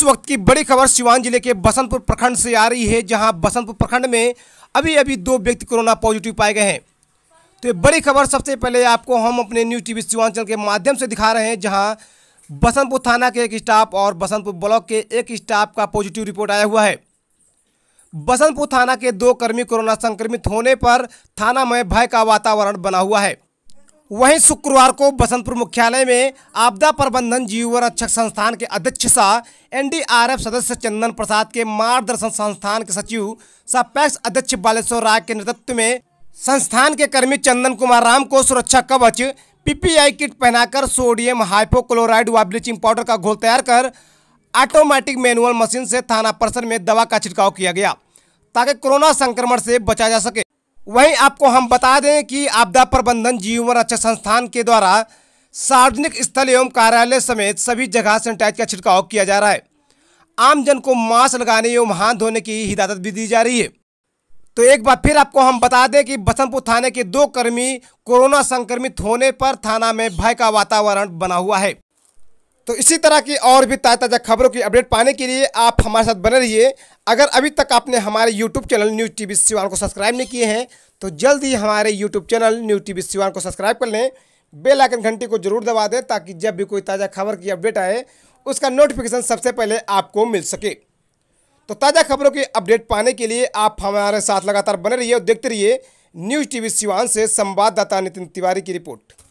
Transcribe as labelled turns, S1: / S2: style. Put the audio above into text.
S1: इस वक्त की बड़ी खबर सिवान जिले के बसंतपुर प्रखंड से आ रही है जहां बसंतपुर प्रखंड में अभी अभी दो व्यक्ति कोरोना पॉजिटिव पाए गए हैं तो ये बड़ी खबर सबसे पहले आपको हम अपने न्यूज़ टीवी सिवान चैनल के माध्यम से दिखा रहे हैं जहां बसंतपुर थाना के एक स्टाफ और बसंतपुर ब्लॉक के एक स्टाफ का पॉजिटिव रिपोर्ट आया हुआ है बसंतपुर थाना के दो कर्मी कोरोना संक्रमित होने पर थाना में भय का वातावरण बना हुआ है वहीं शुक्रवार को बसंतपुर मुख्यालय में आपदा प्रबंधन जीव रक्षक संस्थान के अध्यक्ष सह एनडीआरएफ सदस्य चंदन प्रसाद के मार्गदर्शन संस्थान के सचिव सह पैक्स अध्यक्ष बालेश्वर राय के नेतृत्व में संस्थान के कर्मी चंदन कुमार राम को सुरक्षा कवच पीपीआई किट पहनाकर सोडियम हाइपोक्लोराइड व ब्लीचिंग पाउडर का घोल तैयार कर ऑटोमेटिक मैनुअल मशीन से थाना परिसर में दवा का छिड़काव किया गया ताकि कोरोना संक्रमण से बचा जा सके वहीं आपको हम बता दें कि आपदा प्रबंधन जीवन रक्षा संस्थान के द्वारा सार्वजनिक स्थल एवं कार्यालय समेत सभी जगह सैनिटाइज का छिड़काव किया जा रहा है आमजन को मास्क लगाने एवं हाथ धोने की हिदायत भी दी जा रही है तो एक बार फिर आपको हम बता दें कि बसंतपुर थाने के दो कर्मी कोरोना संक्रमित होने पर थाना में भय का वातावरण बना हुआ है तो इसी तरह की और भी ताज़ा ताज़ा खबरों की अपडेट पाने के लिए आप हमारे साथ बने रहिए अगर अभी तक आपने हमारे YouTube channel news TV Siwan को सब्सक्राइब नहीं किए हैं तो जल्द ही हमारे YouTube channel news TV Siwan को सब्सक्राइब कर लें बेल आइकन घंटी को जरूर दबा दें ताकि जब भी कोई ताज़ा खबर की अपडेट आए उसका नोटिफिकेशन सबसे पहले आपको मिल सके तो ताज़ा खबरों की अपडेट पाने के लिए आप हमारे साथ लगातार बने रहिए और देखते रहिए न्यूज़ टीवी सिवान से संवाददाता नितिन तिवारी की रिपोर्ट